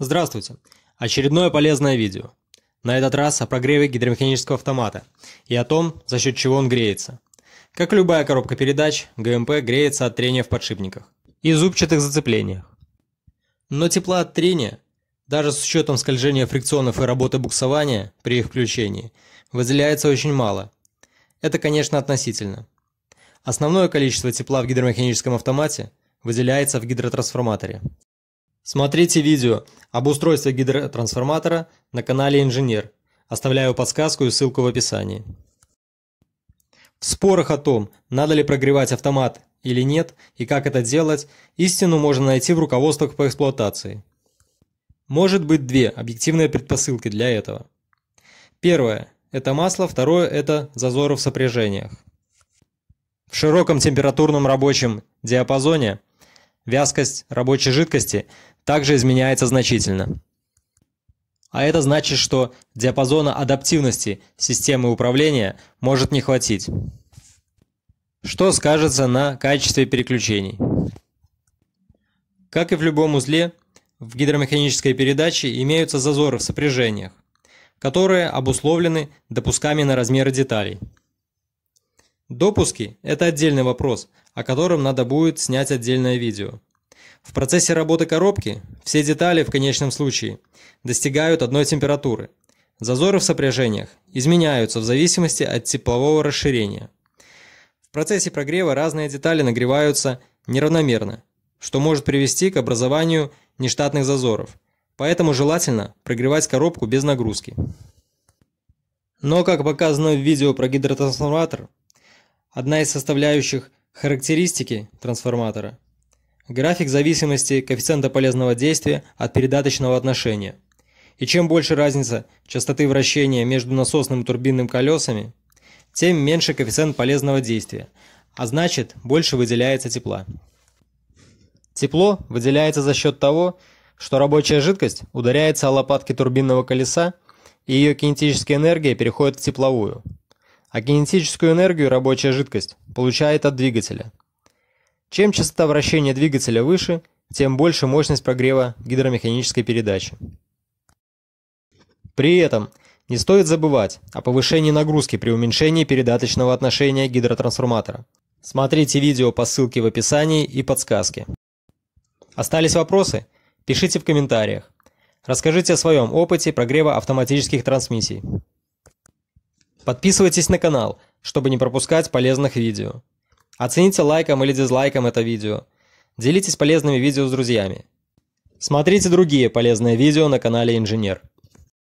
Здравствуйте! Очередное полезное видео. На этот раз о прогреве гидромеханического автомата и о том, за счет чего он греется. Как и любая коробка передач, ГМП греется от трения в подшипниках и зубчатых зацеплениях. Но тепла от трения, даже с учетом скольжения фрикционов и работы буксования при их включении, выделяется очень мало. Это, конечно, относительно. Основное количество тепла в гидромеханическом автомате выделяется в гидротрансформаторе. Смотрите видео об устройстве гидротрансформатора на канале Инженер. Оставляю подсказку и ссылку в описании. В спорах о том, надо ли прогревать автомат или нет, и как это делать, истину можно найти в руководствах по эксплуатации. Может быть две объективные предпосылки для этого. Первое – это масло, второе – это зазоры в сопряжениях. В широком температурном рабочем диапазоне вязкость рабочей жидкости также изменяется значительно. А это значит, что диапазона адаптивности системы управления может не хватить. Что скажется на качестве переключений? Как и в любом узле, в гидромеханической передаче имеются зазоры в сопряжениях, которые обусловлены допусками на размеры деталей. Допуски – это отдельный вопрос, о котором надо будет снять отдельное видео. В процессе работы коробки все детали в конечном случае достигают одной температуры. Зазоры в сопряжениях изменяются в зависимости от теплового расширения. В процессе прогрева разные детали нагреваются неравномерно, что может привести к образованию нештатных зазоров. Поэтому желательно прогревать коробку без нагрузки. Но, как показано в видео про гидротрансформатор, одна из составляющих характеристики трансформатора – График зависимости коэффициента полезного действия от передаточного отношения. И чем больше разница частоты вращения между насосным и турбинным колесами, тем меньше коэффициент полезного действия, а значит больше выделяется тепла. Тепло выделяется за счет того, что рабочая жидкость ударяется о лопатки турбинного колеса, и ее кинетическая энергия переходит в тепловую. А кинетическую энергию рабочая жидкость получает от двигателя – чем частота вращения двигателя выше, тем больше мощность прогрева гидромеханической передачи. При этом не стоит забывать о повышении нагрузки при уменьшении передаточного отношения гидротрансформатора. Смотрите видео по ссылке в описании и подсказке. Остались вопросы? Пишите в комментариях. Расскажите о своем опыте прогрева автоматических трансмиссий. Подписывайтесь на канал, чтобы не пропускать полезных видео. Оцените лайком или дизлайком это видео. Делитесь полезными видео с друзьями. Смотрите другие полезные видео на канале Инженер.